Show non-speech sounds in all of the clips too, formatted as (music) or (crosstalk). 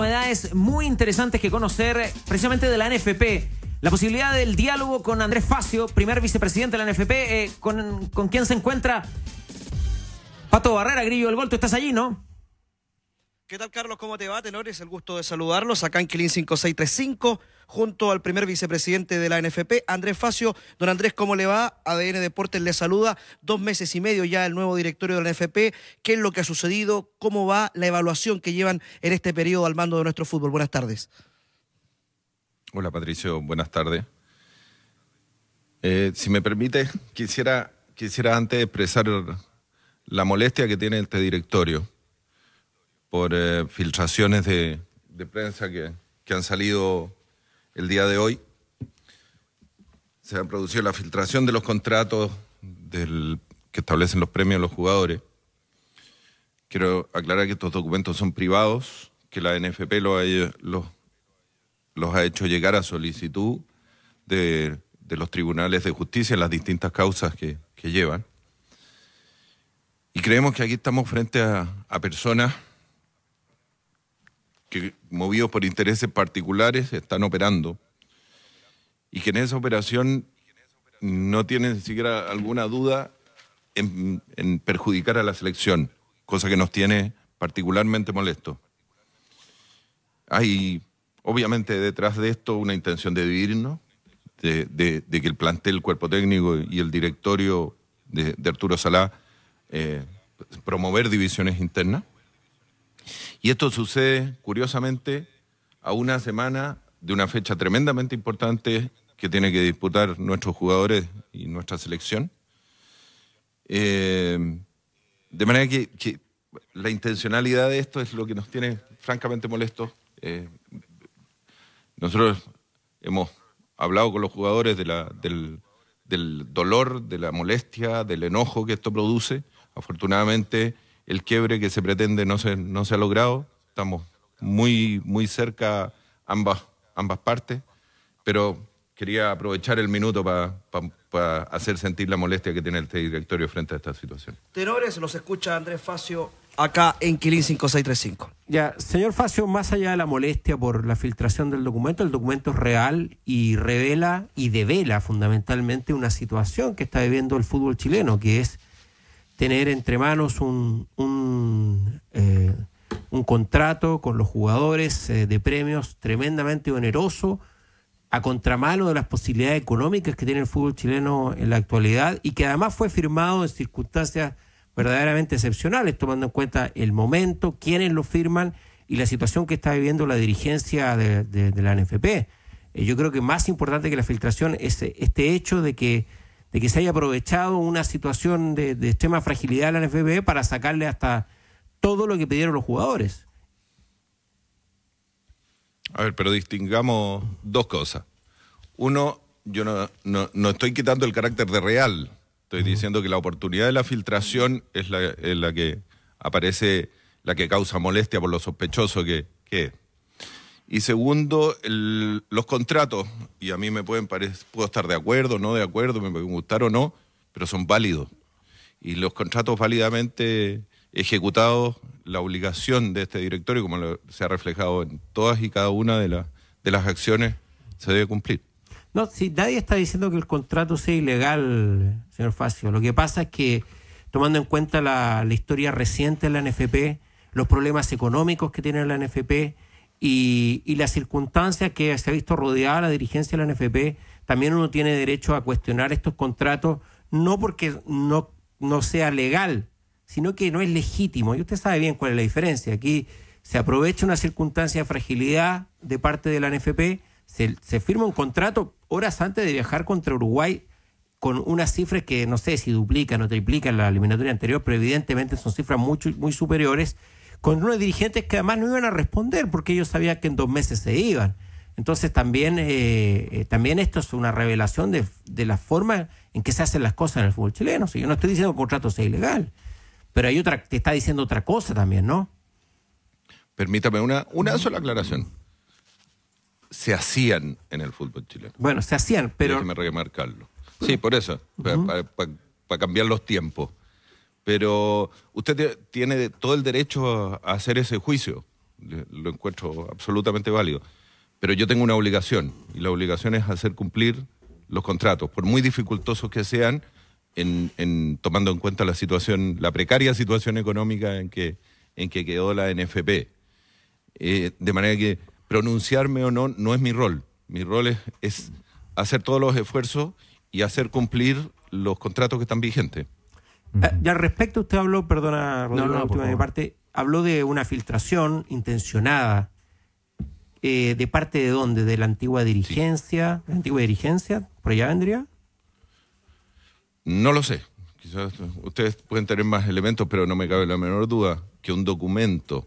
novedades muy interesantes que conocer precisamente de la NFP. La posibilidad del diálogo con Andrés Facio, primer vicepresidente de la NFP, eh, con, con quien se encuentra Pato Barrera, Grillo del Gol, tú estás allí, ¿no? ¿Qué tal, Carlos? ¿Cómo te va, Tenores? El gusto de saludarlos acá en Kilin 5635 junto al primer vicepresidente de la NFP, Andrés Facio. Don Andrés, ¿cómo le va? ADN Deportes le saluda. Dos meses y medio ya el nuevo directorio de la NFP. ¿Qué es lo que ha sucedido? ¿Cómo va la evaluación que llevan en este periodo al mando de nuestro fútbol? Buenas tardes. Hola Patricio, buenas tardes. Eh, si me permite, quisiera, quisiera antes expresar la molestia que tiene este directorio por eh, filtraciones de, prensa que, que, han salido el día de hoy. Se ha producido la filtración de los contratos que establecen los premios de los jugadores. Quiero aclarar que estos documentos son privados, que la NFP los, ha hecho llegar a solicitud de, los tribunales de justicia en las distintas causas que, llevan. Y creemos que aquí estamos frente a, a personas que movidos por intereses particulares están operando y que en esa operación no tienen siquiera alguna duda en, perjudicar a la selección, cosa que nos tiene particularmente molesto. Hay, obviamente, detrás de esto una intención de dividirnos, de, de, que el plantel, el cuerpo técnico y el directorio de, Arturo Salá eh, promover divisiones internas. Y esto sucede, curiosamente, a una semana de una fecha tremendamente importante que tiene que disputar nuestros jugadores y nuestra selección. Eh, de manera que, la intencionalidad de esto es lo que nos tiene francamente molestos. Eh, nosotros hemos hablado con los jugadores del, del, dolor, de la molestia, del enojo que esto produce. Afortunadamente, el quiebre que se pretende no se, no se ha logrado. Estamos muy, muy cerca ambas, ambas partes, pero quería aprovechar el minuto para hacer sentir la molestia que tiene este directorio frente a esta situación. Tenores, los escucha Andrés Facio acá en Quilín 5635. Ya, señor Facio, más allá de la molestia por la filtración del documento, el documento es real y revela y devela fundamentalmente una situación que está viviendo el fútbol chileno, que es tener entre manos un, un, eh, un contrato con los jugadores eh, de premios tremendamente oneroso, a contramano de las posibilidades económicas que tiene el fútbol chileno en la actualidad y que además fue firmado en circunstancias verdaderamente excepcionales, tomando en cuenta el momento, quiénes lo firman y la situación que está viviendo la dirigencia de, de, la NFP. Eh, yo creo que más importante que la filtración es este hecho de que de que se haya aprovechado una situación de, extrema fragilidad a la NFB para sacarle hasta todo lo que pidieron los jugadores. A ver, pero distingamos dos cosas. Uno, yo no, estoy quitando el carácter de real. Estoy diciendo que la oportunidad de la filtración es la, que aparece, la que causa molestia por lo sospechoso que es. Y segundo, los contratos, y a mí me pueden parecer, puedo estar de acuerdo, no de acuerdo, me pueden gustar o no, pero son válidos. Y los contratos válidamente ejecutados, la obligación de este directorio, como se ha reflejado en todas y cada una de, de las acciones, se debe cumplir. No, si nadie está diciendo que el contrato sea ilegal, señor Facio. Lo que pasa es que, tomando en cuenta la, la historia reciente de la NFP, los problemas económicos que tiene la NFP, y, la las circunstancias que se ha visto rodeada la dirigencia de la NFP, también uno tiene derecho a cuestionar estos contratos, no porque no, sea legal, sino que no es legítimo. Y usted sabe bien cuál es la diferencia. Aquí se aprovecha una circunstancia de fragilidad de parte de la NFP, se, se firma un contrato horas antes de viajar contra Uruguay con unas cifras que no sé si duplican o triplican la eliminatoria anterior, pero evidentemente son cifras muy superiores con unos dirigentes que además no iban a responder porque ellos sabían que en dos meses se iban. Entonces también, eh, eh, también esto es una revelación de, la forma en que se hacen las cosas en el fútbol chileno. yo no estoy diciendo que el contrato sea ilegal, pero hay otra, te está diciendo otra cosa también, ¿no? Permítame una, una sola aclaración. Se hacían en el fútbol chileno. Bueno, se hacían, pero... Déjeme remarcarlo. Sí, por eso, para cambiar los tiempos. Pero usted tiene todo el derecho a hacer ese juicio, lo encuentro absolutamente válido. Pero yo tengo una obligación, y la obligación es hacer cumplir los contratos, por muy dificultosos que sean, en, tomando en cuenta la situación, la precaria situación económica en que, quedó la NFP. Eh, de manera que pronunciarme o no no es mi rol. Mi rol es hacer todos los esfuerzos y hacer cumplir los contratos que están vigentes. Eh, y al respecto usted habló, perdona, Rodrigo, última de mi parte, habló de una filtración intencionada. Eh, ¿De parte de dónde? ¿De la antigua dirigencia? ¿La antigua dirigencia? ¿Por allá vendría? No lo sé. Quizás ustedes pueden tener más elementos, pero no me cabe la menor duda que un documento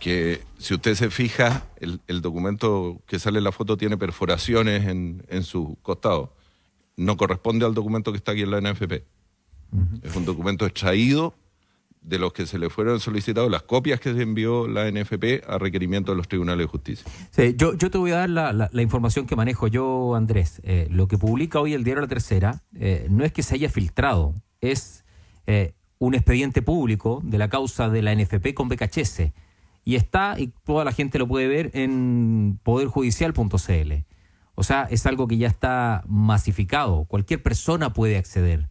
que, si usted se fija, el, documento que sale en la foto tiene perforaciones en, en su costado. No corresponde al documento que está aquí en la NFP. Es un documento extraído de los que se le fueron solicitados las copias que se envió la NFP a requerimiento de los tribunales de justicia. yo, te voy a dar la, información que manejo yo, Andrés. Eh, lo que publica hoy el diario La Tercera eh, no es que se haya filtrado, es eh, un expediente público de la causa de la NFP con BKHS. Y está, y toda la gente lo puede ver en poderjudicial.cl. O sea, es algo que ya está masificado. Cualquier persona puede acceder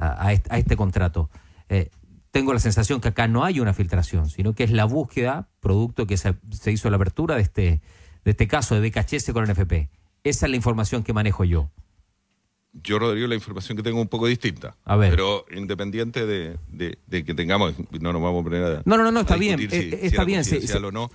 a, este, contrato. Eh, tengo la sensación que acá no hay una filtración, sino que es la búsqueda, producto que se, hizo la apertura de este, de este caso de BKHS con el NFP. Esa es la información que manejo yo. Yo, Rodrigo, la información que tengo un poco distinta. A ver. Pero independiente de, que tengamos, no nos vamos a poner a. No, no, no, no está bien. Eh, está bien. no,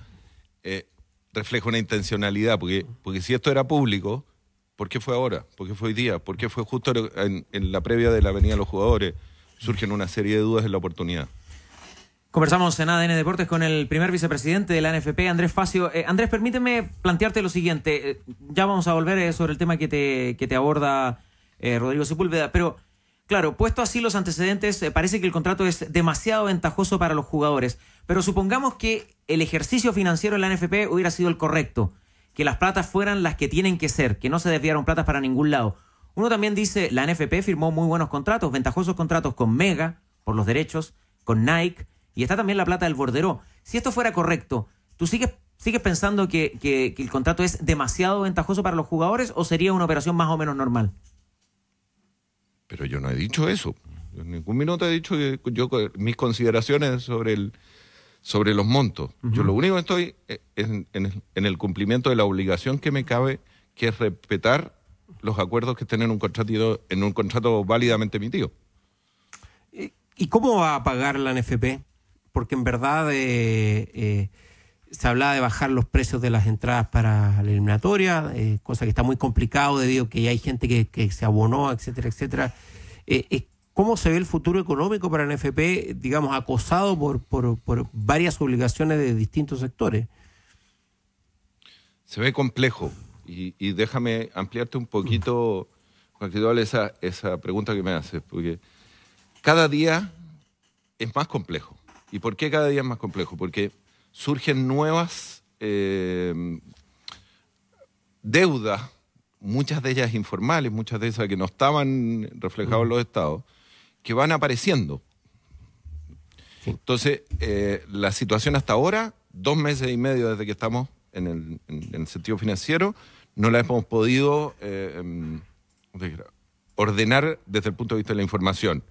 eh, refleja una intencionalidad, porque, porque si esto era público, ¿Por qué fue ahora? ¿Por qué fue hoy día? ¿Por qué fue justo en, la previa de la venida de los jugadores? Surgen una serie de dudas en la oportunidad. Conversamos en ADN Deportes con el primer vicepresidente de la NFP, Andrés Facio. Eh, Andrés, permíteme plantearte lo siguiente. Eh, ya vamos a volver eh, sobre el tema que te, que te aborda Rodrigo Sepúlveda, pero claro, puesto así los antecedentes, parece que el contrato es demasiado ventajoso para los jugadores. Pero supongamos que el ejercicio financiero de la NFP hubiera sido el correcto que las platas fueran las que tienen que ser, que no se desviaron platas para ningún lado. Uno también dice, la NFP firmó muy buenos contratos, ventajosos contratos con Mega por los derechos, con Nike, y está también la plata del bordero Si esto fuera correcto, ¿tú sigues, sigues pensando que, el contrato es demasiado ventajoso para los jugadores o sería una operación más o menos normal? Pero yo no he dicho eso. En ningún minuto he dicho que yo, mis consideraciones sobre el, sobre los montos. Yo lo único que estoy es eh, en, el cumplimiento de la obligación que me cabe, que es respetar los acuerdos que estén en un contrato, en un contrato válidamente emitido. ¿Y cómo va a pagar la NFP? Porque en verdad eh, eh, se hablaba de bajar los precios de las entradas para la eliminatoria, cosa que está muy complicado debido a que hay gente que, que se abonó, etcétera, etcétera. ¿Cómo se ve el futuro económico para el NFP, digamos, acosado por, varias obligaciones de distintos sectores? Se ve complejo. Y, déjame ampliarte un poquito, Juan Cristóbal, esa, esa pregunta que me haces, porque cada día es más complejo. ¿Y por qué cada día es más complejo? Porque surgen nuevas eh, deudas, muchas de ellas informales, muchas de esas que no estaban reflejadas en los estados, que van apareciendo. Entonces, eh, la situación hasta ahora, dos meses y medio desde que estamos en el, sentido financiero, no la hemos podido eh, em, ordenar desde el punto de vista de la información.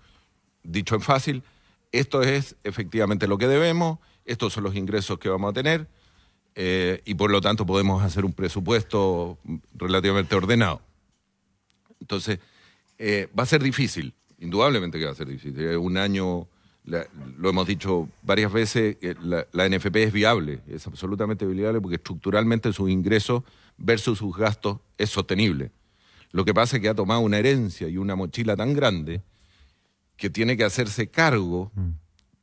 Dicho en fácil, esto es efectivamente lo que debemos, estos son los ingresos que vamos a tener eh, y por lo tanto podemos hacer un presupuesto relativamente ordenado. Entonces, va a ser difícil Indudablemente que va a ser difícil. Eh, un año, lo hemos dicho varias veces, eh, la, la, NFP es viable, es absolutamente viable porque estructuralmente sus ingresos versus sus gastos es sostenible. Lo que pasa es que ha tomado una herencia y una mochila tan grande que tiene que hacerse cargo, mm.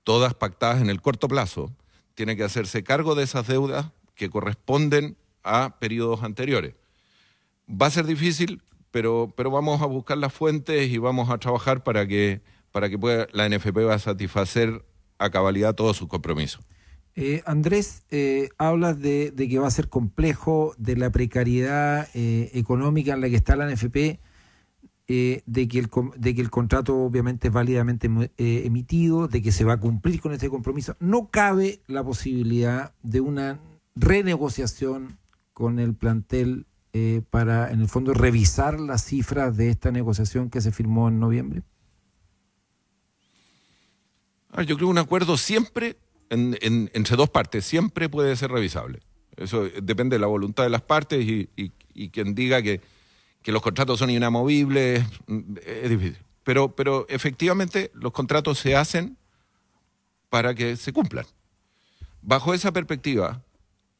todas pactadas en el corto plazo, tiene que hacerse cargo de esas deudas que corresponden a periodos anteriores. ¿Va a ser difícil? pero, pero vamos a buscar las fuentes y vamos a trabajar para que, para que pueda, la NFP va a satisfacer a cabalidad todos sus compromisos. Eh, Andrés, eh, hablas de, que va a ser complejo, de la precariedad eh, económica en la que está la NFP, de, que el, de que el contrato obviamente es válidamente emitido, de que se va a cumplir con este compromiso. No cabe la posibilidad de una renegociación con el plantel eh, para, en el fondo, revisar las cifras de esta negociación que se firmó en noviembre? Ah, yo creo que un acuerdo siempre, entre dos partes, siempre puede ser revisable. Eso depende de la voluntad de las partes y, quien diga que, que los contratos son inamovibles, mm, es difícil. Pero, pero efectivamente los contratos se hacen para que se cumplan. Bajo esa perspectiva,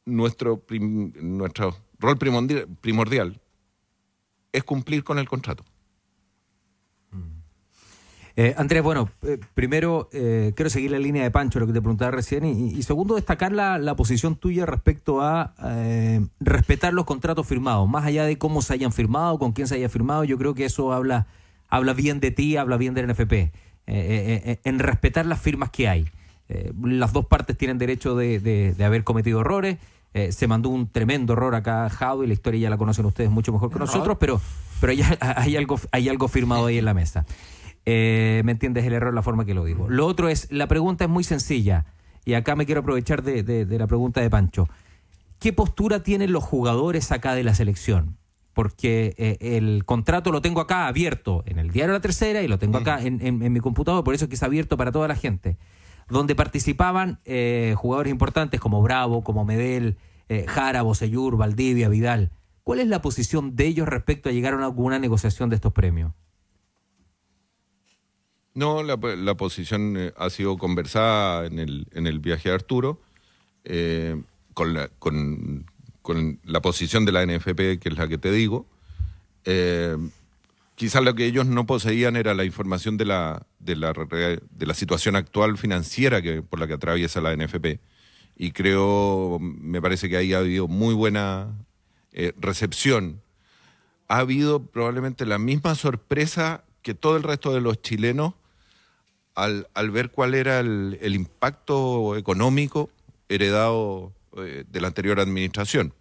nuestro, nuestro rol primordial, es cumplir con el contrato. Mm. Eh, Andrés, bueno, eh, primero eh, quiero seguir la línea de Pancho, lo que te preguntaba recién, y, segundo destacar la, posición tuya respecto a respetar los contratos firmados, más allá de cómo se hayan firmado, con quién se haya firmado, yo creo que eso habla, habla bien de ti, habla bien del NFP, en respetar las firmas que hay. las dos partes tienen derecho de haber cometido errores, eh, se mandó un tremendo error acá y la historia ya la conocen ustedes mucho mejor que nosotros, pero, pero (laughs) hay, algo, hay algo firmado ahí en la mesa. Eh, ¿Me entiendes el error, la forma que lo digo? Lo otro es, la pregunta es muy sencilla, y acá me quiero aprovechar de, de, la pregunta de Pancho. ¿Qué postura tienen los jugadores acá de la selección? porque eh, el contrato lo tengo acá abierto en el diario La Tercera y lo tengo acá en, en mi computador, por eso es que es abierto para toda la gente donde participaban eh, jugadores importantes como Bravo, como Medel, eh, Jara, Bosellur, Valdivia, Vidal. ¿Cuál es la posición de ellos respecto a llegar a alguna negociación de estos premios? No, la, posición eh, ha sido conversada en el, viaje de Arturo con, la, con, la, posición de la NFP, que es la que te digo quizás lo que ellos no poseían era la información de la, de la, situación actual financiera que, por la que atraviesa la NFP. Y creo, me parece que ahí ha habido muy buena eh, recepción. Ha habido probablemente la misma sorpresa que todo el resto de los chilenos al, ver cuál era el, impacto económico heredado eh, de la anterior administración.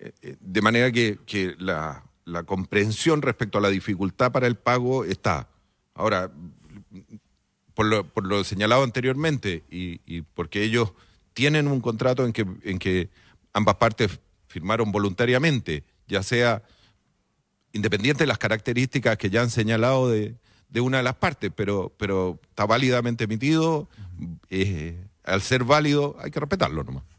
Eh, de manera que la, la comprensión respecto a la dificultad para el pago está. Ahora, por lo, señalado anteriormente, y, porque ellos tienen un contrato en que, en que ambas partes firmaron voluntariamente, ya sea independiente de las características que ya han señalado de, una de las partes, pero, pero está válidamente emitido, eh, al ser válido hay que respetarlo nomás.